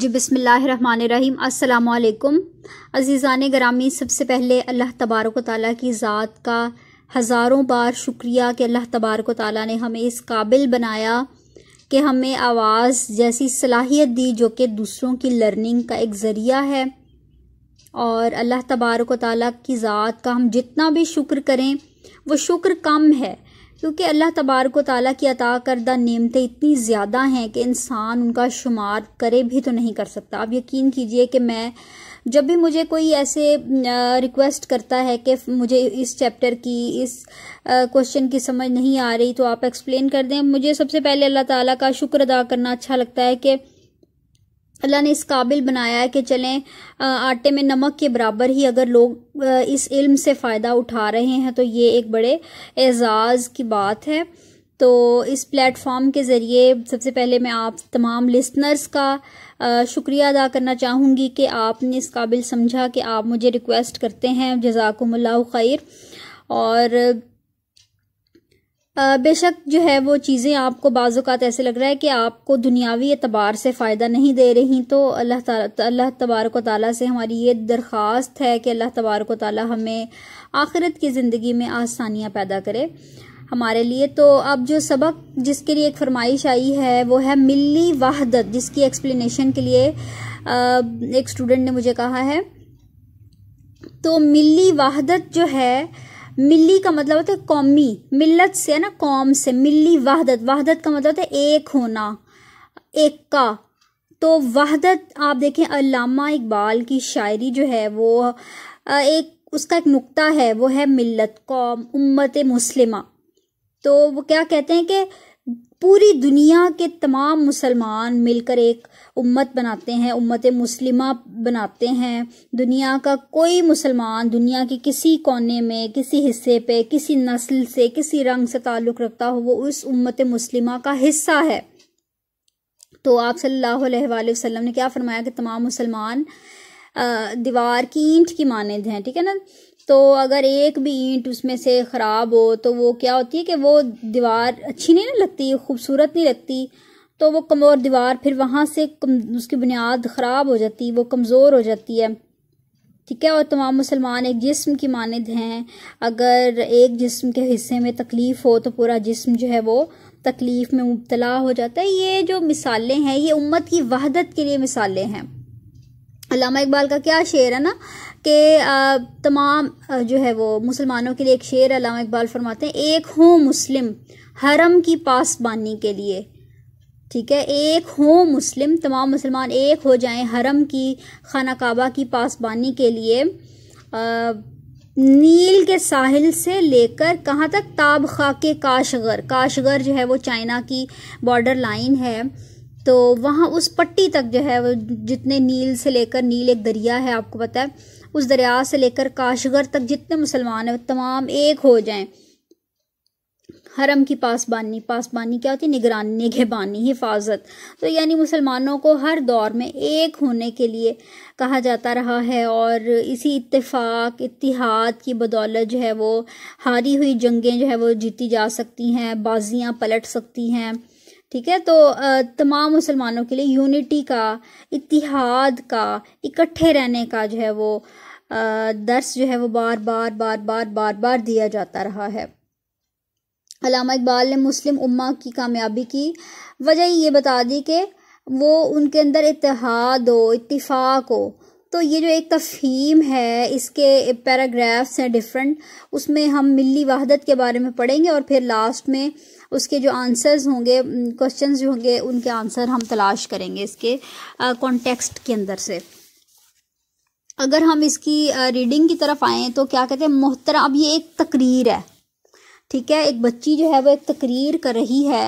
जी बिसमीम अल्लाम अज़ीज़ान ग्रामी सबसे पहले अल्लाह तबारक ताली की ज़ात का हज़ारों बार शुक्रिया कि अल्लाह तबारक ताली ने हमें इस काबिल बनाया कि हमें आवाज़ जैसी सलाहियत दी जो कि दूसरों की लर्निंग का एक ज़रिया है और अल्लाह तबारक ताली की ज़ात का हम जितना भी शुक्र करें वो शुक्र कम है क्योंकि अल्लाह तबारक ताली की अता करदा नियमतें इतनी ज़्यादा हैं कि इंसान उनका शुमार करे भी तो नहीं कर सकता आप यकीन कीजिए कि मैं जब भी मुझे कोई ऐसे रिक्वेस्ट करता है कि मुझे इस चैप्टर की इस क्वेश्चन की समझ नहीं आ रही तो आप एक्सप्लेन कर दें मुझे सबसे पहले अल्लाह ताला का शुक्र अदा करना अच्छा लगता है कि अल्लाह ने इस काबिल बनाया है कि चलें आटे में नमक के बराबर ही अगर लोग इस इल्म से फ़ायदा उठा रहे हैं तो ये एक बड़े एजाज़ की बात है तो इस प्लेटफॉर्म के ज़रिए सबसे पहले मैं आप तमाम लिसनर्स का शुक्रिया अदा करना चाहूँगी कि आपने इस काबिल समझा कि आप मुझे रिक्वेस्ट करते हैं जजाकमल्ला खैर और बेशक जो है वो चीज़ें आपको बाज़ात ऐसे लग रहा है कि आपको दुनियावी एतबार से फ़ायदा नहीं दे रही तो अल्लाह अल्लाह तबारक ताली से हमारी ये दरख्वास्त है कि अल्लाह तबारक ताली हमें आखिरत की ज़िंदगी में आसानियाँ पैदा करे हमारे लिए तो अब जो सबक जिसके लिए एक फरमाइश आई है वो है मिली वाहदत जिसकी एक्सप्लेनेशन के लिए एक स्टूडेंट ने मुझे कहा है तो मिली वाहदत जो है मिली का मतलब होता है कौमी मिल्लत से है ना कौम से मिली वाहदत वाहदत का मतलब होता है एक होना एक का तो वाहदत आप देखें अलामा इकबाल की शायरी जो है वो एक उसका एक नुक्ता है वो है मिल्लत कौम उम्मत मुस्लिमा तो वो क्या कहते हैं कि पूरी दुनिया के तमाम मुसलमान मिलकर एक उम्मत बनाते हैं उम्मत मुस्लिमा बनाते हैं दुनिया का कोई मुसलमान दुनिया के किसी कोने में किसी हिस्से पे किसी नस्ल से किसी रंग से ताल्लुक़ रखता हो वो उस उम्मत मुस्लिमा का हिस्सा है तो आप सल्लल्लाहु अलैहि वसल्लम ने क्या फरमाया कि तमाम मुसलमान दीवार की ईंट की माने हैं ठीक है ना तो अगर एक भी ईंट उसमें से ख़राब हो तो वो क्या होती है कि वो दीवार अच्छी नहीं ना लगती खूबसूरत नहीं लगती तो वो कमज़ोर दीवार फिर वहाँ से उसकी बुनियाद ख़राब हो जाती वो कमज़ोर हो जाती है ठीक है और तमाम मुसलमान एक जिस्म की मानद हैं अगर एक जिस्म के हिस्से में तकलीफ़ हो तो पूरा जिस्म जो है वो तकलीफ़ में मुबतला हो जाता है ये जो मिसालें हैं ये उम्मत की वहदत के लिए मिसालें हैं अलामा इकबाल का क्या शेर है ना कि तमाम जो है वो मुसलमानों के लिए एक शेर अलामा इकबाल फरमाते हैं एक हों मुस्लिम हरम की पासबानी के लिए ठीक है एक हों मुस्लिम तमाम मुसलमान एक हो जाएं हरम की खाना काबा की पासबानी के लिए आ, नील के साहिल से लेकर कहाँ तक ताब खा के काशगर काशगर जो है वो चाइना की बॉर्डर लाइन है तो वहाँ उस पट्टी तक जो है वो जितने नील से लेकर नील एक दरिया है आपको पता है उस दरिया से लेकर काशगर तक जितने मुसलमान हैं तमाम एक हो जाएं हरम की पासबानी पासबानी क्या होती है निगरानी निगहबानी हिफाजत तो यानी मुसलमानों को हर दौर में एक होने के लिए कहा जाता रहा है और इसी इत्तेफाक इतिहाद की बदौलत जो है वो हारी हुई जंगें जो है वो जीती जा सकती हैं बाजियां पलट सकती हैं ठीक है तो तमाम मुसलमानों के लिए यूनिटी का इतिहाद का इकट्ठे रहने का जो है वो दर्स जो है वो बार बार बार बार बार बार दिया जाता रहा है अलामा इकबाल ने मुस्लिम उम्मा की कामयाबी की वजह ये बता दी कि वो उनके अंदर इतिहाद हो इतफाक़ हो तो ये जो एक तफहीम है इसके पैराग्राफ्स हैं डिफरेंट उसमें हम मिली वहादत के बारे में पढ़ेंगे और फिर लास्ट में उसके जो आंसर्स होंगे क्वेश्चंस जो होंगे उनके आंसर हम तलाश करेंगे इसके कॉन्टेक्स्ट के अंदर से अगर हम इसकी रीडिंग की तरफ आएँ तो क्या कहते हैं मोहतरा अब ये एक तकरीर है ठीक है एक बच्ची जो है वो एक तकरीर कर रही है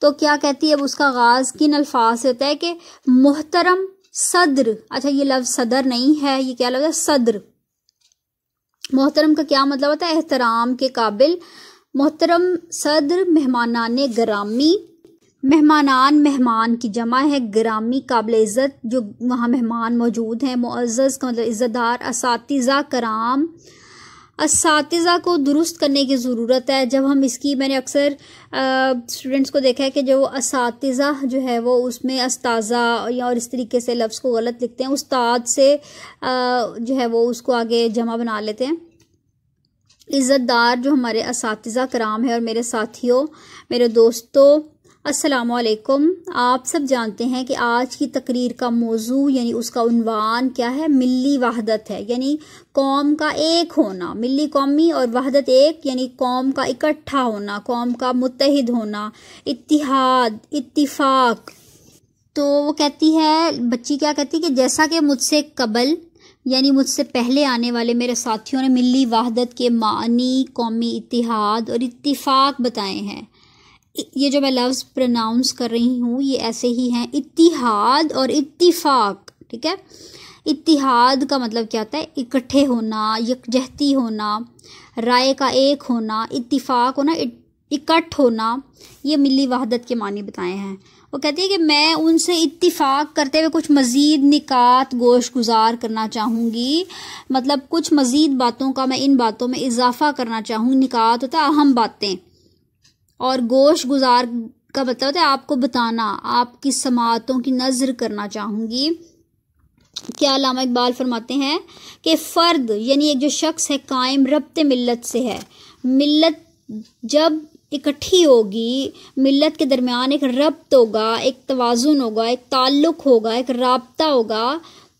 तो क्या कहती है अब उसका आगाज़ किन अल्फाज से होता है कि मोहतरम सदर अच्छा ये लफ्ज़ सदर नहीं है ये क्या लफ्ज़ है सदर मोहतरम का क्या मतलब होता है एहतराम के काबिल मोहतरम सदर मेहमान ग्रामी मेहमानान मेहमान की जमा है ग्रामी काबिल इज़्ज़त जो वहाँ मेहमान मौजूद हैं मुआज़ का मतलब इज़्ज़तदार इस कराम इस को दुरुस्त करने की ज़रूरत है जब हम इसकी मैंने अक्सर स्टूडेंट्स को देखा है कि जो इस जो है वो उसमें अस्ताज़ा या और इस तरीके से लफ्ज़ को गलत लिखते हैं उस्ताद से आ, जो है वो उसको आगे जमा बना लेते हैं इज़्ज़तदार जो हमारे इस कराम है और मेरे साथियों मेरे दोस्तों वालेकुम आप सब जानते हैं कि आज की तकरीर का मौजू यानी उसका उनवान क्या है मिली वहदत है यानी कौम का एक होना मिली कौमी और वहदत एक यानी कौम का इकट्ठा होना कौम का मुतहद होना इतिहाद इतफाक तो वो कहती है बच्ची क्या कहती है कि जैसा कि मुझसे कबल यानी मुझसे पहले आने वाले मेरे साथियों ने मिली वहादत के मानी कौमी इतिहाद और इतफाक़ बताए हैं ये जो मैं लफ्ज़ प्रनाउंस कर रही हूँ ये ऐसे ही हैं इतिहाद और इतफाक़ ठीक है इतिहाद का मतलब क्या होता है इकट्ठे होना यकजहती होना राय का एक होना इतफाक़ होना इत... इकट्ठ होना ये मिली वहादत के मानी बताए हैं वो कहती है कि मैं उनसे इतफाक़ करते हुए कुछ मज़ीद निकात गोश गुजार करना चाहूँगी मतलब कुछ मज़ीद बातों का मैं इन बातों में इजाफा करना चाहूँगी निकात होता है अहम बातें और गोश गुजार का मतलब होता है आपको बताना आपकी समातों की नज़र करना चाहूँगी क्या लामा इकबाल फरमाते हैं कि फ़र्द यानी एक जो शख्स है कायम रबत मिलत से है मिलत जब इकट्ठी होगी मिलत के दरमियान एक रब्त होगा एक तोज़ुन होगा एक ताल्लुक होगा एक रबता होगा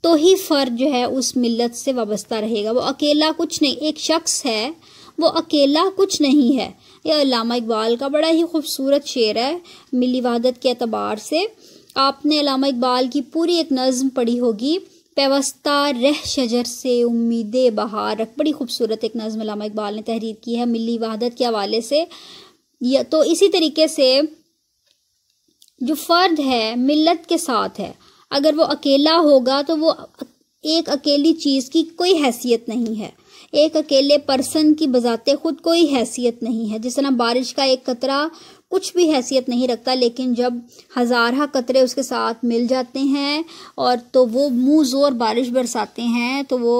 तो ही फ़र्द जो है उस मिलत से वाबस्ता रहेगा वो अकेला कुछ नहीं एक शख्स है वो अकेला कुछ नहीं है ये अलामा इकबाल का बड़ा ही खूबसूरत शेर है मिली वहादत के अतबार से आपने अलामा इकबाल की पूरी एक नज़म पढ़ी होगी पेवस्ता रह शजर से उम्मीद बहार बड़ी खूबसूरत एक नज़म अलामा इकबाल ने तहरीर की है मिली वहादत के हवाले से या तो इसी तरीके से जो फ़र्द है मिलत के साथ है अगर वो अकेला होगा तो वो एक अकेली चीज़ की कोई हैसियत नहीं है एक अकेले पर्सन की बजाते खुद कोई हैसियत नहीं है जिस तरह बारिश का एक कतरा कुछ भी हैसियत नहीं रखता लेकिन जब हज़ारहा कतरे उसके साथ मिल जाते हैं और तो वो मुँह ज़ोर बारिश बरसाते हैं तो वो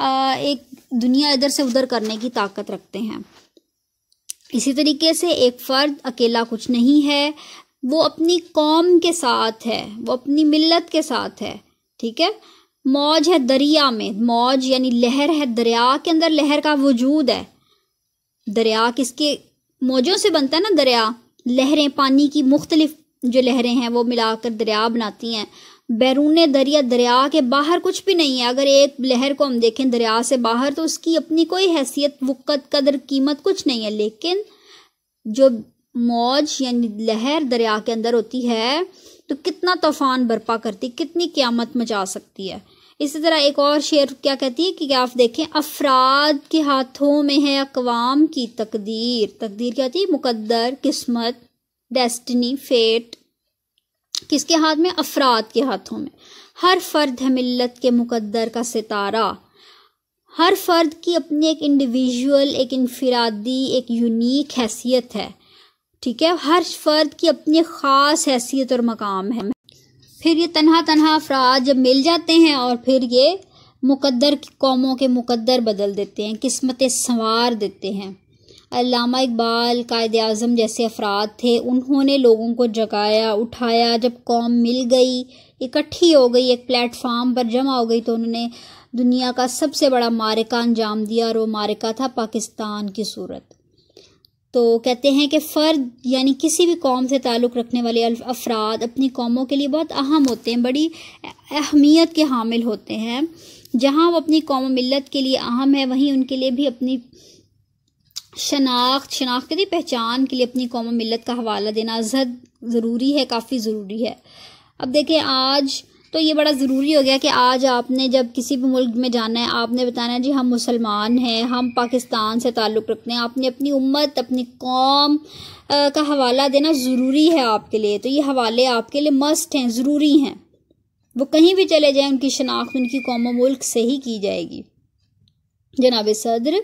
आ, एक दुनिया इधर से उधर करने की ताकत रखते हैं इसी तरीके से एक फ़र्द अकेला कुछ नहीं है वो अपनी कौम के साथ है वो अपनी मिलत के साथ है ठीक है मौज है दरिया में मौज यानी लहर है दरिया के अंदर लहर का वजूद है दरिया किसके मौजों से बनता है ना दरिया लहरें पानी की मुख्तलिफ जो लहरें हैं वो मिलाकर दरिया बनाती हैं बैरून दरिया दरिया के बाहर कुछ भी नहीं है अगर एक लहर को हम देखें दरिया से बाहर तो उसकी अपनी कोई हैसियत वक़्त कदर कीमत कुछ नहीं है लेकिन जो मौज यानी लहर दरिया के अंदर होती है तो कितना तूफान बर्पा करती कितनी क़्यामत मचा सकती है इसी तरह एक और शेर क्या कहती है कि आप देखें अफराद के हाथों में है अकवाम की तकदीर तकदीर क्या होती है मुकद्दर किस्मत डेस्टनी फेट किसके हाथ में अफराद के हाथों में हर फर्द है मिलत के मुकद्दर का सितारा हर फर्द की अपनी एक इंडिविजुअल एक इनफरादी एक यूनिक हैसियत है ठीक है हर फर्द की अपनी ख़ास हैसियत और मकाम है फिर ये तनहा तनहा अफराद जब मिल जाते हैं और फिर ये मुकद्दर कौमों के मुकद्दर बदल देते हैं किस्मतें संवार देते हैं अलामा इकबाल कायद अज़म जैसे अफराद थे उन्होंने लोगों को जगाया उठाया जब कौम मिल गई इकट्ठी हो गई एक प्लेटफार्म पर जमा हो गई तो उन्होंने दुनिया का सबसे बड़ा मारिका अंजाम दिया और वो मारिका था पाकिस्तान की सूरत तो कहते हैं कि फ़र्द यानी किसी भी कौम से ताल्लुक़ रखने वाले अफराद अपनी कौमों के लिए बहुत अहम होते हैं बड़ी अहमियत के हामिल होते हैं जहाँ वो अपनी कौम मिलत के लिए अहम है वहीं उनके लिए भी अपनी शनाख्त शनाख्त कहते पहचान के लिए अपनी कौम मिलत का हवाला देना जद ज़रूरी है काफ़ी ज़रूरी है अब देखें आज तो ये बड़ा ज़रूरी हो गया कि आज आपने जब किसी भी मुल्क में जाना है आपने बताना है जी हम मुसलमान हैं हम पाकिस्तान से ताल्लुक़ रखते हैं आपने अपनी उम्मत अपनी कौम आ, का हवाला देना ज़रूरी है आपके लिए तो ये हवाले आपके लिए मस्ट हैं ज़रूरी हैं वो कहीं भी चले जाएं उनकी शनाख्त उनकी कौम मुल्क से ही की जाएगी जनाब सदर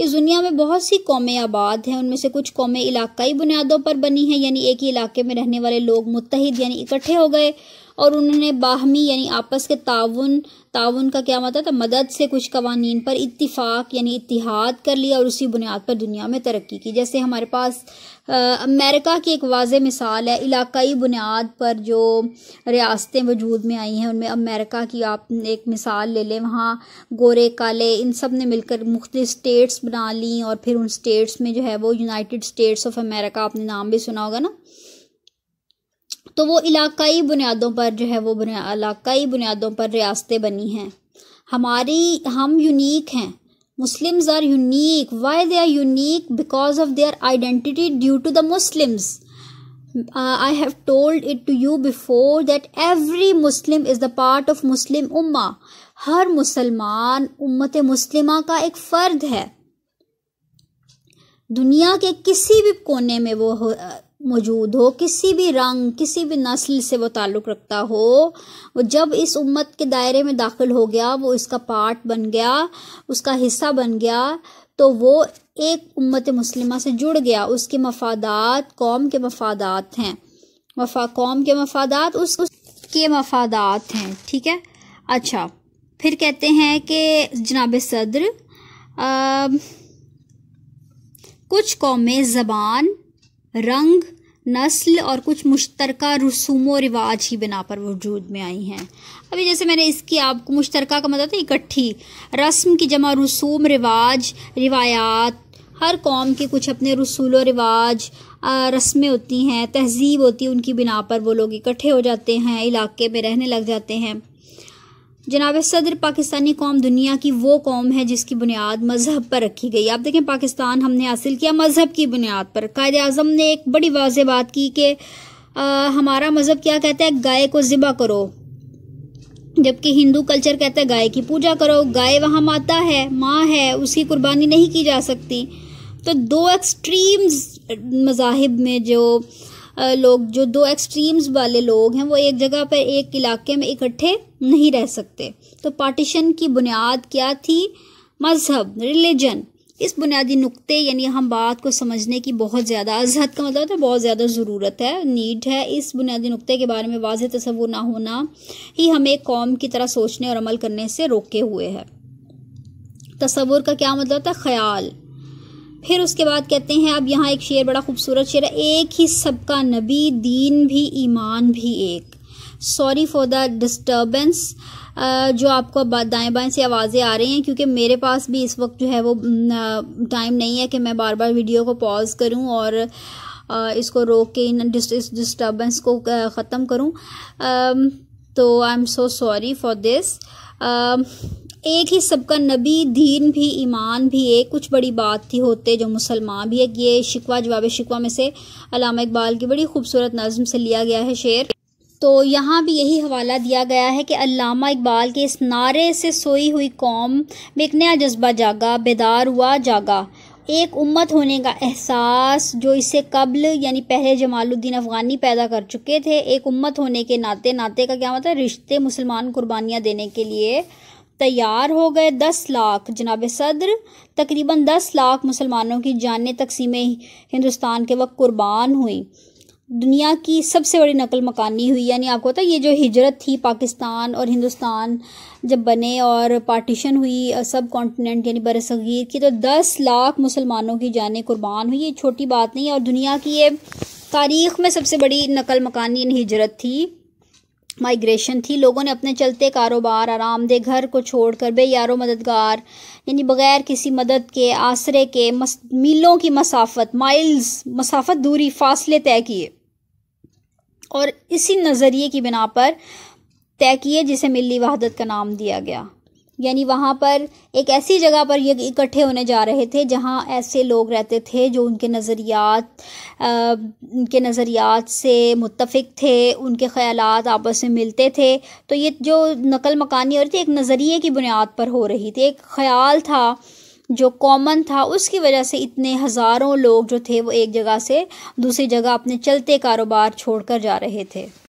इस दुनिया में बहुत सी कौमें आबाद हैं उनमें से कुछ कौमें इलाकाई बुनियादों पर बनी हैं यानी एक ही इलाके में रहने वाले लोग मुतहद यानी इकट्ठे हो गए और उन्होंने बाहमी यानी आपस के ताउन ताउन का क्या मतलब था मदद से कुछ कवानीन पर इतफ़ाक़ यानी इतिहाद कर लिया और उसी बुनियाद पर दुनिया में तरक्की की जैसे हमारे पास आ, अमेरिका की एक वाज मिसाल है इलाकई बुनियाद पर जो रियासतें वजूद में आई हैं उनमें अमेरिका की आप एक मिसाल ले लें वहाँ गोरे काले इन सब ने मिलकर मुख्त स्टेट्स बना ली और फिर उन स्टेट्स में जो है वो यूनाइटेड स्टेट्स ऑफ अमेरिका आपने नाम भी सुना होगा ना तो वो इलाकाई बुनियादों पर जो है वो बुनिया इलाकाई बुनियादों पर रियासतें बनी हैं हमारी हम यूनिक हैं Muslims are unique why they are unique because of their identity due to the Muslims I have told it to you before that every Muslim is the part of Muslim उम्मा हर मुसलमान उम्मत मुस्लिमा का एक फ़र्द है दुनिया के किसी भी कोने में वो मौजूद हो किसी भी रंग किसी भी नस्ल से वो ताल्लुक़ रखता हो वो जब इस उम्मत के दायरे में दाखिल हो गया वो इसका पार्ट बन गया उसका हिस्सा बन गया तो वो एक उम्मत मुस्लिमा से जुड़ गया उसके मफादात कौम के मफादात हैं वफा कौम के मफादात उस, उसके के मफादात हैं ठीक है अच्छा फिर कहते हैं कि जनाब सदर आ, कुछ कौमें ज़बान रंग नस्ल और कुछ मुश्तरका रसूम रिवाज ही बिना पर वजूद में आई हैं अभी जैसे मैंने इसकी आपको मुश्तरका का मतलब था इकट्ठी रस्म की जमा रसूम रिवाज रिवायात हर कौम के कुछ अपने रसूल रिवाज रस्में होती हैं तहजीब होती है उनकी बिना पर वो लोग इकट्ठे हो जाते हैं इलाके में रहने लग जाते हैं जनाब सदर पाकिस्तानी कौम दुनिया की वो कौम है जिसकी बुनियाद मजहब पर रखी गई आप देखें पाकिस्तान हमने हासिल किया मजहब की बुनियाद पर कायद अजम ने एक बड़ी वाज बात की कि हमारा मजहब क्या कहता है गाय को ज़िबा करो जबकि हिंदू कल्चर कहता है गाय की पूजा करो गाय वहाँ माता है माँ है उसकी कुर्बानी नहीं की जा सकती तो दो एक्सट्रीम्स मजाहब में जो लोग जो दो एक्सट्रीम्स वाले लोग हैं वो एक जगह पर एक इलाके में इकट्ठे नहीं रह सकते तो पार्टीशन की बुनियाद क्या थी मजहब रिलीजन इस बुनियादी नुक्ते यानी हम बात को समझने की बहुत ज़्यादा अजहद का मतलब है बहुत ज़्यादा ज़रूरत है नीड है इस बुनियादी नुक्ते के बारे में वाज तस्वुर ना होना ही हमें कौम की तरह सोचने और अमल करने से रोके हुए है तस्वुर का क्या मतलब होता है ख्याल फिर उसके बाद कहते हैं अब यहाँ एक शेर बड़ा खूबसूरत शेर है एक ही सबका नबी दीन भी ईमान भी एक सॉरी फॉर द डिस्टर्बेंस जो आपको दाएं बाएं से आवाज़ें आ रही हैं क्योंकि मेरे पास भी इस वक्त जो है वो टाइम नहीं है कि मैं बार बार वीडियो को पॉज करूं और इसको रोक के इन इस डिस्टर्बेंस को ख़त्म करूं तो I am so sorry for this एक ही सबका नबी दीन भी ईमान भी एक कुछ बड़ी बात थी होते जो मुसलमान भी एक ये शिकवा जवाब शिकवा में से अलामा इकबाल की बड़ी खूबसूरत नज़म से लिया गया है शेर तो यहाँ भी यही हवाला दिया गया है कि अलामा इकबाल के इस नारे से सोई हुई कौम में एक नया जज्बा जागा बेदार हुआ जागा एक उम्मत होने का एहसास जो इससे कबल यानी पहले जमालुद्दीन अफ़गानी पैदा कर चुके थे एक उम्मत होने के नाते नाते का क्या मतलब रिश्ते मुसलमान कुर्बानियाँ देने के लिए तैयार हो गए दस लाख जनाब सदर तकरीबन दस लाख मुसलमानों की जान तकसीम हिंदुस्तान के वक्त कुर्बान हुई दुनिया की सबसे बड़ी नकल मकानी हुई यानी आपको पता ये जो हिजरत थी पाकिस्तान और हिंदुस्तान जब बने और पार्टीशन हुई सब कॉन्टिनेंट यानी बरसगीर की तो दस लाख मुसलमानों की जान कुर्बान हुई ये छोटी बात नहीं और दुनिया की ये तारीख़ में सबसे बड़ी नकल मकानी हिजरत थी माइग्रेशन थी लोगों ने अपने चलते कारोबार आरामदेह घर को छोड़कर बेयारो मददगार यानी बगैर किसी मदद के आसरे के मस, मीलों की मसाफत माइल्स मसाफत दूरी फासले तय किए और इसी नज़रिए की बिना पर तय किए जिसे मिली वहादत का नाम दिया गया यानी वहाँ पर एक ऐसी जगह पर ये इकट्ठे होने जा रहे थे जहाँ ऐसे लोग रहते थे जो उनके नज़रियात उनके नज़रियात से मुतफिक थे उनके ख्याल आपस में मिलते थे तो ये जो नकल मकानी हो रही थी एक नज़रिए की बुनियाद पर हो रही थी एक ख्याल था जो कॉमन था उसकी वजह से इतने हज़ारों लोग जो थे वो एक जगह से दूसरी जगह अपने चलते कारोबार कर जा रहे थे